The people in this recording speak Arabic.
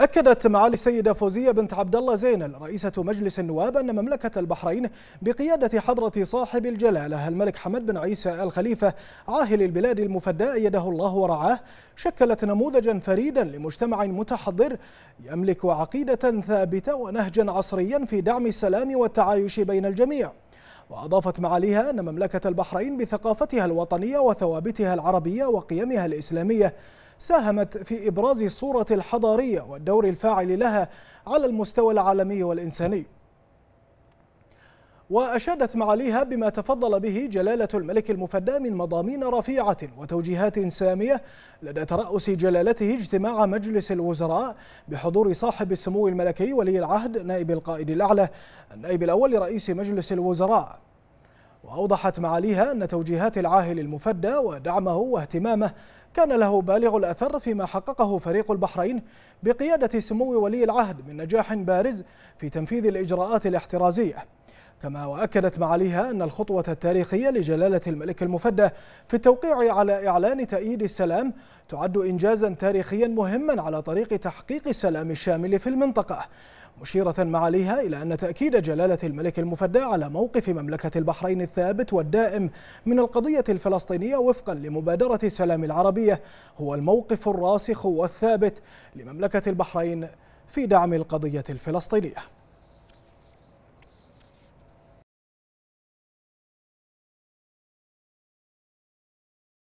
أكدت معالي السيدة فوزية بنت عبد الله زينل رئيسة مجلس النواب أن مملكة البحرين بقيادة حضرة صاحب الجلالة الملك حمد بن عيسى الخليفة عاهل البلاد المفداء يده الله ورعاه شكلت نموذجا فريدا لمجتمع متحضر يملك عقيدة ثابتة ونهجا عصريا في دعم السلام والتعايش بين الجميع وأضافت معاليها أن مملكة البحرين بثقافتها الوطنية وثوابتها العربية وقيمها الإسلامية ساهمت في إبراز الصورة الحضارية والدور الفاعل لها على المستوى العالمي والإنساني وأشادت معاليها بما تفضل به جلالة الملك المفدى من مضامين رفيعة وتوجيهات سامية لدى ترأس جلالته اجتماع مجلس الوزراء بحضور صاحب السمو الملكي ولي العهد نائب القائد الأعلى النائب الأول لرئيس مجلس الوزراء وأوضحت معاليها أن توجيهات العاهل المفدى ودعمه واهتمامه كان له بالغ الأثر فيما حققه فريق البحرين بقيادة سمو ولي العهد من نجاح بارز في تنفيذ الإجراءات الاحترازية كما وأكدت معاليها أن الخطوة التاريخية لجلالة الملك المفدى في التوقيع على إعلان تأييد السلام تعد إنجازا تاريخيا مهما على طريق تحقيق السلام الشامل في المنطقة مشيرة معاليها إلى أن تأكيد جلالة الملك المفدى على موقف مملكة البحرين الثابت والدائم من القضية الفلسطينية وفقا لمبادرة السلام العربية هو الموقف الراسخ والثابت لمملكة البحرين في دعم القضية الفلسطينية